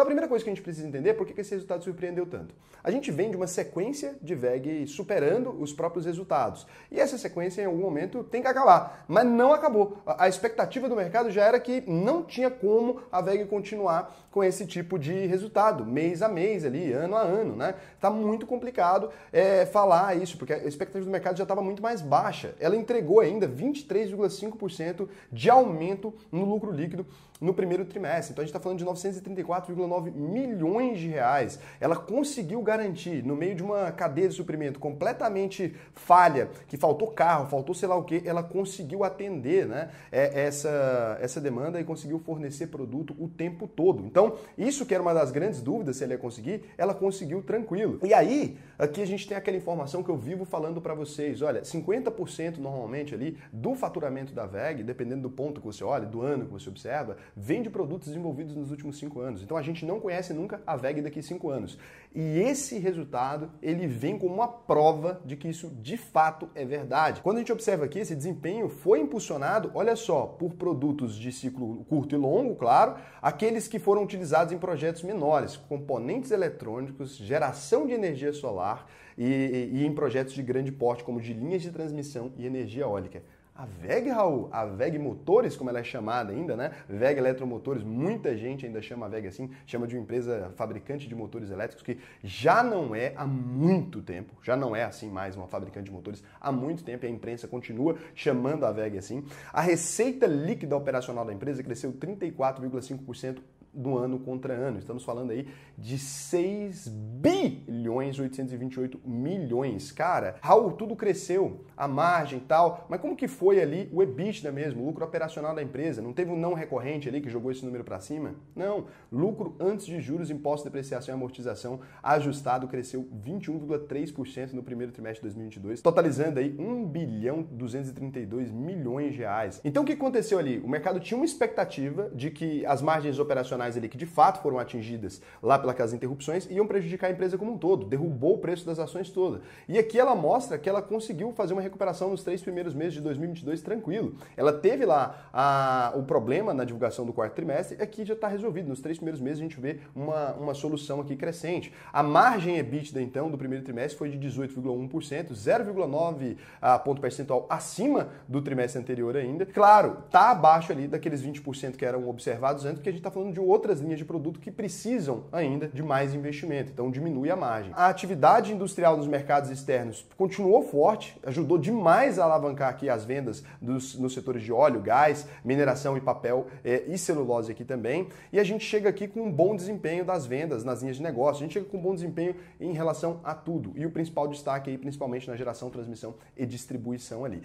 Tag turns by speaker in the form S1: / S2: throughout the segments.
S1: Então a primeira coisa que a gente precisa entender é por que esse resultado surpreendeu tanto. A gente vem de uma sequência de VEG superando os próprios resultados. E essa sequência, em algum momento, tem que acabar. Mas não acabou. A expectativa do mercado já era que não tinha como a VEG continuar com esse tipo de resultado, mês a mês ali, ano a ano, né? Tá muito complicado é, falar isso, porque a expectativa do mercado já estava muito mais baixa. Ela entregou ainda 23,5% de aumento no lucro líquido no primeiro trimestre. Então a gente está falando de 934,9 1,9 milhões de reais. Ela conseguiu garantir, no meio de uma cadeia de suprimento completamente falha, que faltou carro, faltou sei lá o que, ela conseguiu atender né, é, essa, essa demanda e conseguiu fornecer produto o tempo todo. Então, isso que era uma das grandes dúvidas se ela ia conseguir, ela conseguiu tranquilo. E aí, aqui a gente tem aquela informação que eu vivo falando para vocês: olha, 50% normalmente ali do faturamento da VEG, dependendo do ponto que você olha, do ano que você observa, vem de produtos desenvolvidos nos últimos cinco anos. Então a gente gente não conhece nunca a VEG daqui a cinco anos. E esse resultado, ele vem como uma prova de que isso de fato é verdade. Quando a gente observa aqui, esse desempenho foi impulsionado, olha só, por produtos de ciclo curto e longo, claro, aqueles que foram utilizados em projetos menores, componentes eletrônicos, geração de energia solar e, e, e em projetos de grande porte, como de linhas de transmissão e energia eólica. A VEG, Raul, a VEG Motores, como ela é chamada ainda, né? VEG Eletromotores, muita gente ainda chama a VEG assim, chama de uma empresa fabricante de motores elétricos, que já não é há muito tempo, já não é assim mais uma fabricante de motores há muito tempo, e a imprensa continua chamando a VEG assim. A receita líquida operacional da empresa cresceu 34,5% do ano contra ano. Estamos falando aí de 6 bilhões 828 milhões. Cara, Raul, tudo cresceu, a margem e tal, mas como que foi ali o EBITDA mesmo, o lucro operacional da empresa? Não teve um não recorrente ali que jogou esse número para cima? Não, lucro antes de juros, impostos, depreciação e amortização ajustado cresceu 21,3% no primeiro trimestre de 2022, totalizando aí 1 bilhão 232 milhões de reais. Então o que aconteceu ali? O mercado tinha uma expectativa de que as margens operacionais ali que de fato foram atingidas lá pelas interrupções iam prejudicar a empresa como um todo, derrubou o preço das ações toda. E aqui ela mostra que ela conseguiu fazer uma recuperação nos três primeiros meses de 2022 tranquilo. Ela teve lá a, o problema na divulgação do quarto trimestre, aqui é já está resolvido. Nos três primeiros meses a gente vê uma, uma solução aqui crescente. A margem EBITDA, então, do primeiro trimestre foi de 18,1%, 0,9 ah, ponto percentual acima do trimestre anterior ainda. Claro, está abaixo ali daqueles 20% que eram observados antes, porque a gente está falando de um outras linhas de produto que precisam ainda de mais investimento, então diminui a margem. A atividade industrial nos mercados externos continuou forte, ajudou demais a alavancar aqui as vendas dos, nos setores de óleo, gás, mineração e papel é, e celulose aqui também. E a gente chega aqui com um bom desempenho das vendas nas linhas de negócio, a gente chega com um bom desempenho em relação a tudo. E o principal destaque aí, principalmente na geração, transmissão e distribuição ali.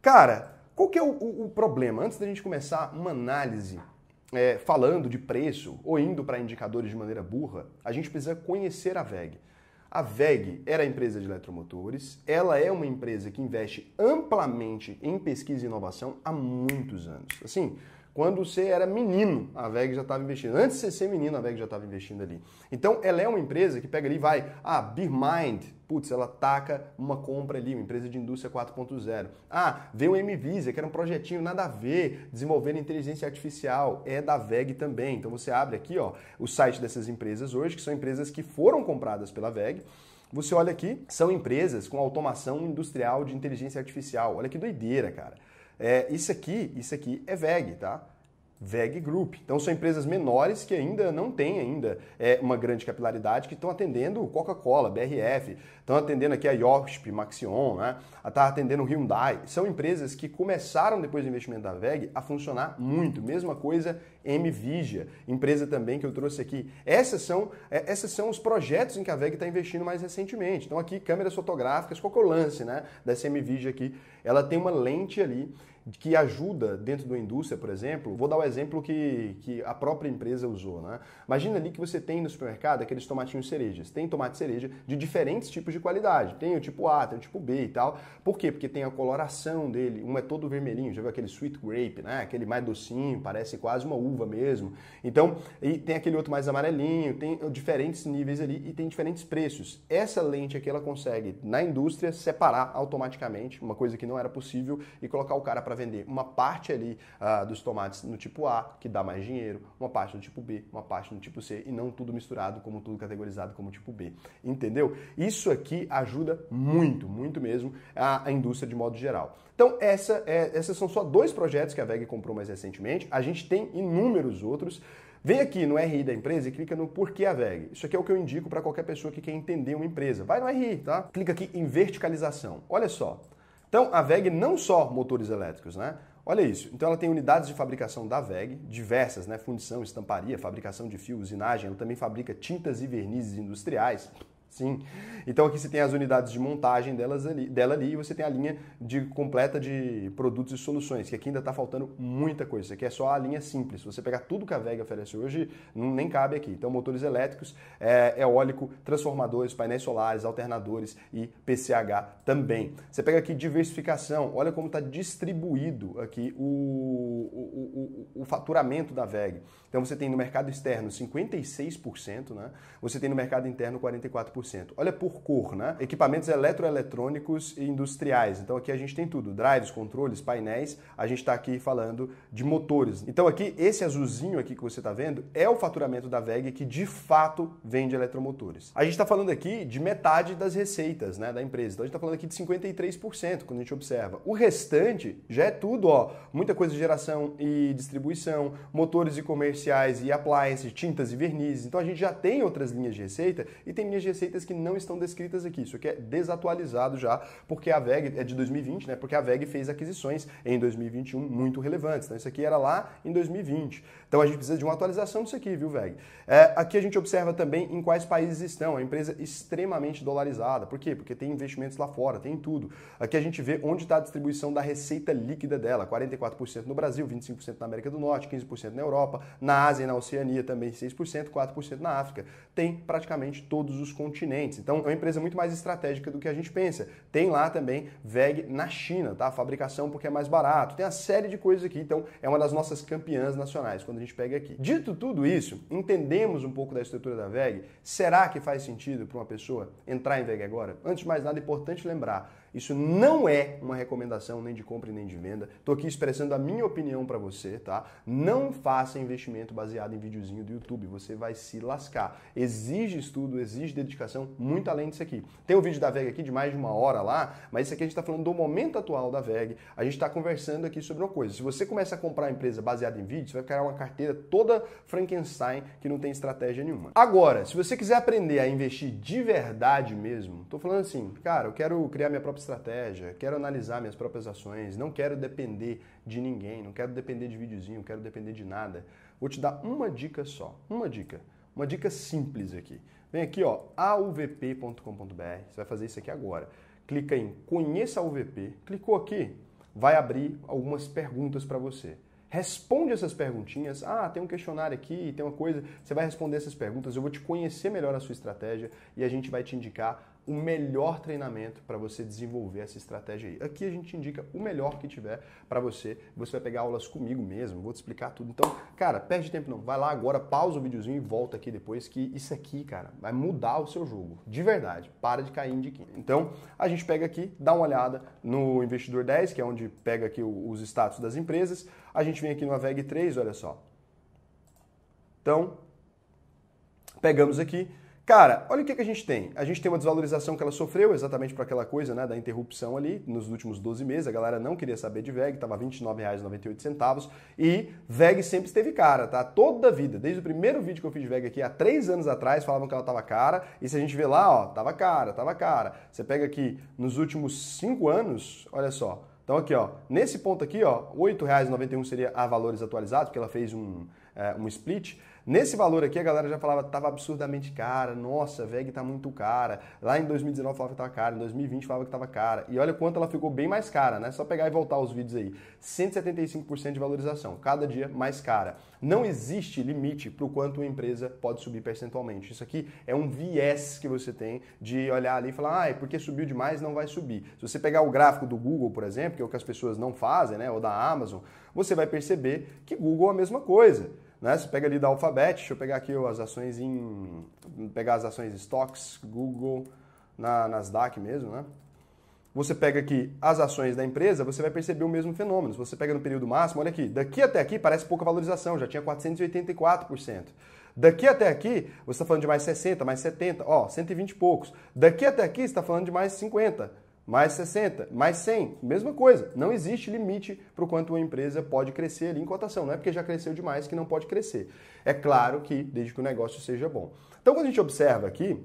S1: Cara, qual que é o, o, o problema? Antes da gente começar uma análise é, falando de preço ou indo para indicadores de maneira burra, a gente precisa conhecer a VEG. A VEG era a empresa de eletromotores, ela é uma empresa que investe amplamente em pesquisa e inovação há muitos anos. Assim, quando você era menino, a VEG já estava investindo. Antes de você ser menino, a VEG já estava investindo ali. Então, ela é uma empresa que pega ali e vai, ah, BeerMind, putz, ela taca uma compra ali, uma empresa de indústria 4.0. Ah, veio o MVisa, que era um projetinho nada a ver, desenvolvendo inteligência artificial, é da VEG também. Então, você abre aqui, ó, o site dessas empresas hoje, que são empresas que foram compradas pela VEG, você olha aqui, são empresas com automação industrial de inteligência artificial. Olha que doideira, cara. É, isso aqui, isso aqui é VEG, tá? VEG Group. Então são empresas menores que ainda não têm ainda é, uma grande capilaridade, que estão atendendo Coca-Cola, BRF, estão atendendo aqui a Yorsp, Maxion, né? Ah, tá atendendo Hyundai. São empresas que começaram depois do investimento da VEG a funcionar muito. Mesma coisa MVigia, empresa também que eu trouxe aqui. Essas são, é, essas são os projetos em que a VEG está investindo mais recentemente. Então aqui câmeras fotográficas, qual que é o lance né, dessa MVigia aqui? Ela tem uma lente ali que ajuda dentro da indústria, por exemplo, vou dar o exemplo que, que a própria empresa usou. Né? Imagina ali que você tem no supermercado aqueles tomatinhos cerejas. Tem tomate cereja de diferentes tipos de qualidade. Tem o tipo A, tem o tipo B e tal. Por quê? Porque tem a coloração dele. Um é todo vermelhinho, já viu aquele sweet grape, né? aquele mais docinho, parece quase uma uva mesmo. Então, e tem aquele outro mais amarelinho, tem diferentes níveis ali e tem diferentes preços. Essa lente aqui ela consegue, na indústria, separar automaticamente, uma coisa que não era possível, e colocar o cara para vender uma parte ali uh, dos tomates no tipo A, que dá mais dinheiro, uma parte no tipo B, uma parte no tipo C e não tudo misturado, como tudo categorizado como tipo B. Entendeu? Isso aqui ajuda muito, muito mesmo a, a indústria de modo geral. Então, essa é, esses são só dois projetos que a VEG comprou mais recentemente. A gente tem inúmeros outros. Vem aqui no RI da empresa e clica no Porquê a VEG. Isso aqui é o que eu indico para qualquer pessoa que quer entender uma empresa. Vai no RI, tá? Clica aqui em verticalização. Olha só. Então, a Veg não só motores elétricos, né? Olha isso. Então, ela tem unidades de fabricação da Veg diversas, né? Fundição, estamparia, fabricação de fios, usinagem. Ela também fabrica tintas e vernizes industriais. Sim. Então aqui você tem as unidades de montagem delas ali, dela ali e você tem a linha de completa de produtos e soluções, que aqui ainda está faltando muita coisa. Isso aqui é só a linha simples. Se você pegar tudo que a Vega oferece hoje, nem cabe aqui. Então motores elétricos, é, é eólico, transformadores, painéis solares, alternadores e PCH também. Você pega aqui diversificação, olha como está distribuído aqui o, o, o, o faturamento da Veg. Então você tem no mercado externo 56%, né? você tem no mercado interno 44%. 4%. Olha por cor, né? Equipamentos eletroeletrônicos e industriais. Então aqui a gente tem tudo: drives, controles, painéis. A gente está aqui falando de motores. Então aqui, esse azulzinho aqui que você está vendo é o faturamento da VEG que de fato vende eletromotores. A gente está falando aqui de metade das receitas né, da empresa. Então a gente está falando aqui de 53% quando a gente observa. O restante já é tudo, ó. Muita coisa de geração e distribuição, motores e comerciais e appliances, tintas e vernizes. Então a gente já tem outras linhas de receita e tem linhas de receita receitas que não estão descritas aqui. Isso aqui é desatualizado já, porque a VEG é de 2020, né? Porque a VEG fez aquisições em 2021 muito relevantes. Então isso aqui era lá em 2020. Então a gente precisa de uma atualização disso aqui, viu, VEG? É, aqui a gente observa também em quais países estão. A empresa é extremamente dolarizada. Por quê? Porque tem investimentos lá fora, tem tudo. Aqui a gente vê onde está a distribuição da receita líquida dela: 44% no Brasil, 25% na América do Norte, 15% na Europa, na Ásia e na Oceania também 6%, 4% na África. Tem praticamente todos os continentes continentes. Então, é uma empresa muito mais estratégica do que a gente pensa. Tem lá também VEG na China, tá? fabricação porque é mais barato. Tem uma série de coisas aqui. Então, é uma das nossas campeãs nacionais quando a gente pega aqui. Dito tudo isso, entendemos um pouco da estrutura da VEG. Será que faz sentido para uma pessoa entrar em VEG agora? Antes de mais nada, é importante lembrar isso não é uma recomendação nem de compra nem de venda. Estou aqui expressando a minha opinião para você, tá? Não faça investimento baseado em videozinho do YouTube, você vai se lascar. Exige estudo, exige dedicação muito além disso aqui. Tem um vídeo da VEG aqui de mais de uma hora lá, mas isso aqui a gente está falando do momento atual da VEG. A gente está conversando aqui sobre uma coisa. Se você começa a comprar uma empresa baseada em vídeo, você vai criar uma carteira toda Frankenstein que não tem estratégia nenhuma. Agora, se você quiser aprender a investir de verdade mesmo, estou falando assim, cara, eu quero criar minha própria estratégia, quero analisar minhas próprias ações, não quero depender de ninguém, não quero depender de videozinho, não quero depender de nada. Vou te dar uma dica só, uma dica. Uma dica simples aqui. Vem aqui, ó, auvp.com.br, você vai fazer isso aqui agora. Clica em Conheça a UVP, clicou aqui, vai abrir algumas perguntas para você. Responde essas perguntinhas. Ah, tem um questionário aqui, tem uma coisa. Você vai responder essas perguntas, eu vou te conhecer melhor a sua estratégia e a gente vai te indicar o melhor treinamento para você desenvolver essa estratégia aí. Aqui a gente indica o melhor que tiver para você. Você vai pegar aulas comigo mesmo, vou te explicar tudo. Então, cara, perde tempo não. Vai lá agora, pausa o videozinho e volta aqui depois que isso aqui, cara, vai mudar o seu jogo. De verdade. Para de cair em diquinha. Então, a gente pega aqui, dá uma olhada no investidor 10, que é onde pega aqui os status das empresas. A gente vem aqui no VEG 3, olha só. Então, pegamos aqui Cara, olha o que, que a gente tem. A gente tem uma desvalorização que ela sofreu exatamente por aquela coisa né, da interrupção ali nos últimos 12 meses. A galera não queria saber de VEG, estava R$ 29,98 e VEG sempre esteve cara, tá? Toda a vida. Desde o primeiro vídeo que eu fiz de VEG aqui, há três anos atrás, falavam que ela estava cara. E se a gente vê lá, ó, tava cara, tava cara. Você pega aqui nos últimos cinco anos, olha só. Então aqui, ó, nesse ponto aqui, ó, R$ 8,91 seria a valores atualizados, porque ela fez um, é, um split. Nesse valor aqui, a galera já falava tava absurdamente cara, nossa, a VEG está muito cara. Lá em 2019 falava que tava cara, em 2020 falava que tava cara. E olha quanto ela ficou bem mais cara, né? Só pegar e voltar os vídeos aí. 175% de valorização, cada dia mais cara. Não existe limite para o quanto uma empresa pode subir percentualmente. Isso aqui é um viés que você tem de olhar ali e falar, ah, é porque subiu demais, não vai subir. Se você pegar o gráfico do Google, por exemplo, que é o que as pessoas não fazem, né, ou da Amazon, você vai perceber que Google é a mesma coisa. Né? Você pega ali da Alphabet, deixa eu pegar aqui as ações em. pegar as ações stocks, Google, na Nasdaq mesmo, né? Você pega aqui as ações da empresa, você vai perceber o mesmo fenômeno. Se você pega no período máximo, olha aqui, daqui até aqui parece pouca valorização, já tinha 484%. Daqui até aqui, você está falando de mais 60, mais 70, ó, 120 e poucos. Daqui até aqui, você está falando de mais 50 mais 60, mais 100, mesma coisa. Não existe limite para o quanto uma empresa pode crescer ali em cotação. Não é porque já cresceu demais que não pode crescer. É claro que desde que o negócio seja bom. Então, quando a gente observa aqui,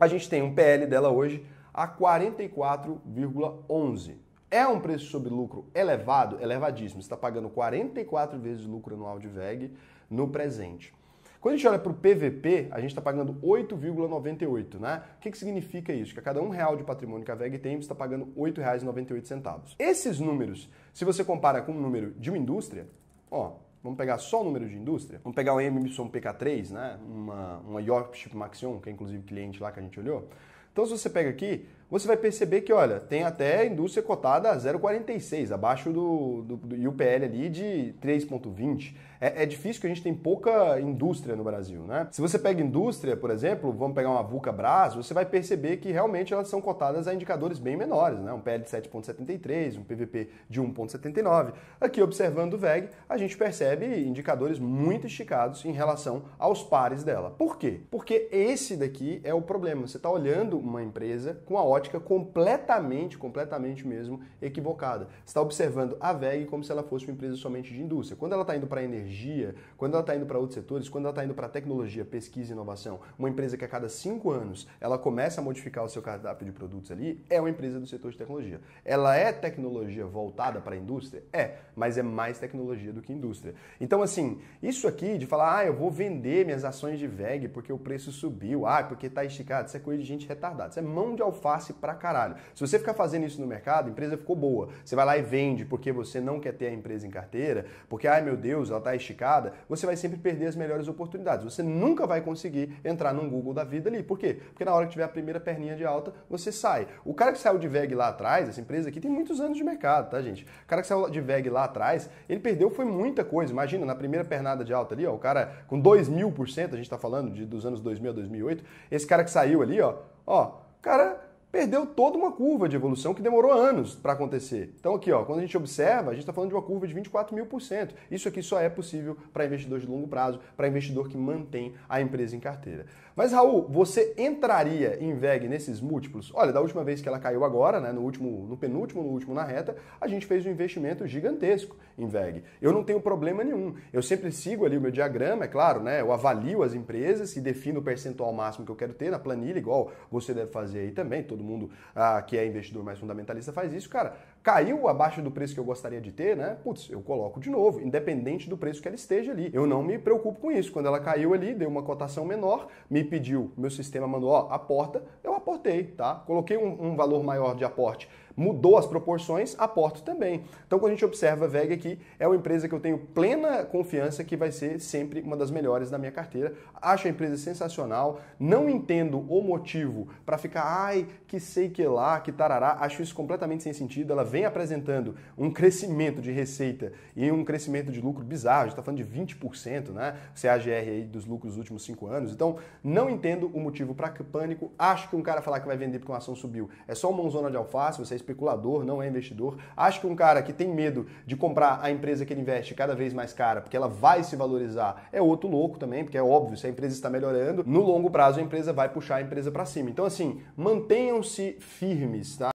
S1: a gente tem um PL dela hoje a 44,11. É um preço sobre lucro elevado, elevadíssimo. Você está pagando 44 vezes o lucro anual de VEG no presente. Quando a gente olha para o PVP, a gente está pagando 8,98, né? O que, que significa isso? Que a cada um real de patrimônio que a VEG tem, você está pagando R$ 8,98. Esses números, se você compara com o número de uma indústria, ó, Vamos pegar só o número de indústria? Vamos pegar o pk 3 né? uma, uma Yorkshire Maxion, que é inclusive cliente lá que a gente olhou. Então, se você pega aqui, você vai perceber que, olha, tem até a indústria cotada a 0,46, abaixo do, do, do IUPL ali de 3,20 é, é, difícil que a gente tem pouca indústria no Brasil, né? Se você pega indústria, por exemplo, vamos pegar uma Vulca Brás, você vai perceber que realmente elas são cotadas a indicadores bem menores, né? Um PL de 7,73, um PVP de 1,79. Aqui, observando o VEG, a gente percebe indicadores muito esticados em relação aos pares dela. Por quê? Porque esse daqui é o problema. Você está olhando uma empresa com a ótica completamente, completamente mesmo equivocada. Você está observando a VEG como se ela fosse uma empresa somente de indústria. Quando ela está indo para energia, energia, quando ela está indo para outros setores, quando ela está indo para tecnologia, pesquisa e inovação, uma empresa que a cada cinco anos ela começa a modificar o seu cardápio de produtos ali, é uma empresa do setor de tecnologia. Ela é tecnologia voltada para a indústria? É, mas é mais tecnologia do que indústria. Então, assim, isso aqui de falar, ah, eu vou vender minhas ações de VEG porque o preço subiu, ah, porque está esticado, isso é coisa de gente retardada, isso é mão de alface pra caralho. Se você ficar fazendo isso no mercado, a empresa ficou boa. Você vai lá e vende porque você não quer ter a empresa em carteira, porque, ai meu Deus, ela está esticada, você vai sempre perder as melhores oportunidades. Você nunca vai conseguir entrar num Google da vida ali. Por quê? Porque na hora que tiver a primeira perninha de alta, você sai. O cara que saiu de VEG lá atrás, essa empresa aqui tem muitos anos de mercado, tá, gente? O cara que saiu de VEG lá atrás, ele perdeu foi muita coisa. Imagina, na primeira pernada de alta ali, ó, o cara com 2 mil por cento, a gente está falando de, dos anos 2000 a 2008, esse cara que saiu ali, ó, ó, cara perdeu toda uma curva de evolução que demorou anos para acontecer. Então, aqui, ó, quando a gente observa, a gente está falando de uma curva de 24 mil por cento. Isso aqui só é possível para investidor de longo prazo, para investidor que mantém a empresa em carteira. Mas, Raul, você entraria em VEG nesses múltiplos? Olha, da última vez que ela caiu agora, né, no, último, no penúltimo, no último na reta, a gente fez um investimento gigantesco em VEG. Eu não tenho problema nenhum. Eu sempre sigo ali o meu diagrama, é claro, né? Eu avalio as empresas e defino o percentual máximo que eu quero ter na planilha, igual você deve fazer aí também. Todo mundo ah, que é investidor mais fundamentalista faz isso, cara caiu abaixo do preço que eu gostaria de ter, né? Putz, eu coloco de novo, independente do preço que ela esteja ali. Eu não me preocupo com isso. Quando ela caiu ali, deu uma cotação menor, me pediu, meu sistema mandou, ó, aporta, eu aportei, tá? Coloquei um, um valor maior de aporte mudou as proporções, a Porto também. Então, quando a gente observa a VEG aqui, é uma empresa que eu tenho plena confiança que vai ser sempre uma das melhores da minha carteira. Acho a empresa sensacional, não entendo o motivo para ficar, ai, que sei que lá, que tarará, acho isso completamente sem sentido. Ela vem apresentando um crescimento de receita e um crescimento de lucro bizarro, a gente está falando de 20%, né? CAGR é aí dos lucros dos últimos cinco anos. Então, não entendo o motivo para pânico. Acho que um cara falar que vai vender porque uma ação subiu é só uma mãozona de alface, você é especulador, não é investidor. Acho que um cara que tem medo de comprar a empresa que ele investe cada vez mais cara, porque ela vai se valorizar, é outro louco também, porque é óbvio, se a empresa está melhorando, no longo prazo a empresa vai puxar a empresa para cima. Então, assim, mantenham-se firmes, tá?